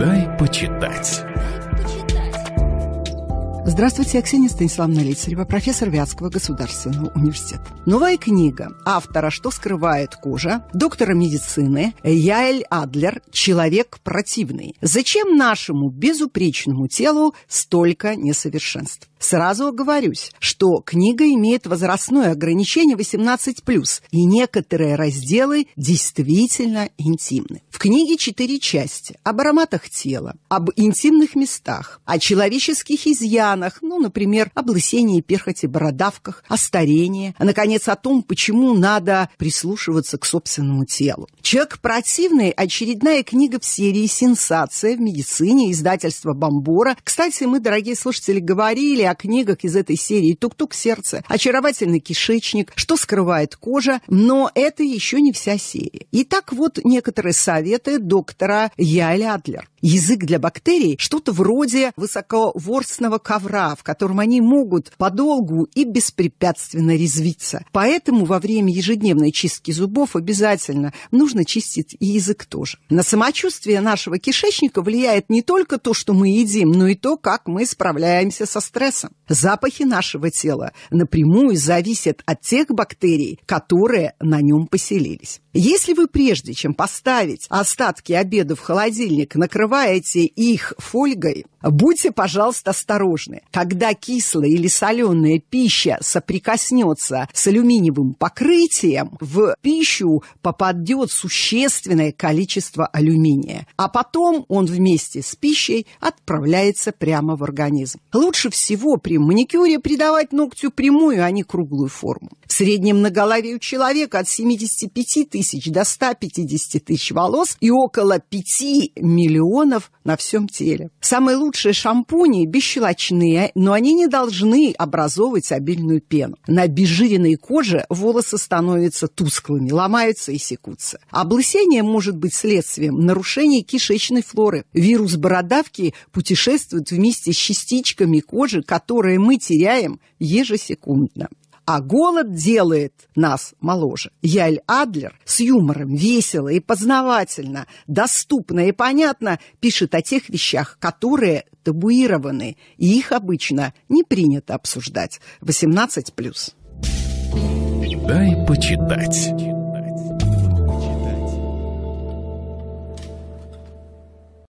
Дай почитать. Здравствуйте, Аксения Станиславовна Лицарева, профессор Вятского государственного университета. Новая книга автора «Что скрывает кожа» доктора медицины Яэль Адлер «Человек противный». Зачем нашему безупречному телу столько несовершенств? Сразу оговорюсь, что книга имеет возрастное ограничение 18+, и некоторые разделы действительно интимны. В книге четыре части. Об ароматах тела, об интимных местах, о человеческих изъянах, ну, например, об лысении, перхоти, бородавках, о старении, а, наконец, о том, почему надо прислушиваться к собственному телу. «Человек противный» – очередная книга в серии «Сенсация в медицине» издательства «Бомбора». Кстати, мы, дорогие слушатели, говорили о книгах из этой серии «Тук-тук сердце», «Очаровательный кишечник», «Что скрывает кожа», но это еще не вся серия. Итак, вот некоторые советы доктора Яля Адлер язык для бактерий, что-то вроде высоковорстного ковра, в котором они могут подолгу и беспрепятственно резвиться. Поэтому во время ежедневной чистки зубов обязательно нужно чистить и язык тоже. На самочувствие нашего кишечника влияет не только то, что мы едим, но и то, как мы справляемся со стрессом. Запахи нашего тела напрямую зависят от тех бактерий, которые на нем поселились. Если вы прежде чем поставить остатки обеда в холодильник, накрываете покрываете их фольгой, Будьте, пожалуйста, осторожны. Когда кислая или соленая пища соприкоснется с алюминиевым покрытием, в пищу попадет существенное количество алюминия. А потом он вместе с пищей отправляется прямо в организм. Лучше всего при маникюре придавать ногтю прямую, а не круглую форму. В среднем на голове у человека от 75 тысяч до 150 тысяч волос и около 5 миллионов на всем теле. Самое лучшее лучшие шампуни бесщелочные, но они не должны образовывать обильную пену. На обезжиренной коже волосы становятся тусклыми, ломаются и секутся. Облысение может быть следствием нарушений кишечной флоры. Вирус бородавки путешествует вместе с частичками кожи, которые мы теряем ежесекундно а голод делает нас моложе. Яль Адлер с юмором, весело и познавательно, доступно и понятно пишет о тех вещах, которые табуированы, и их обычно не принято обсуждать. 18+. Дай почитать.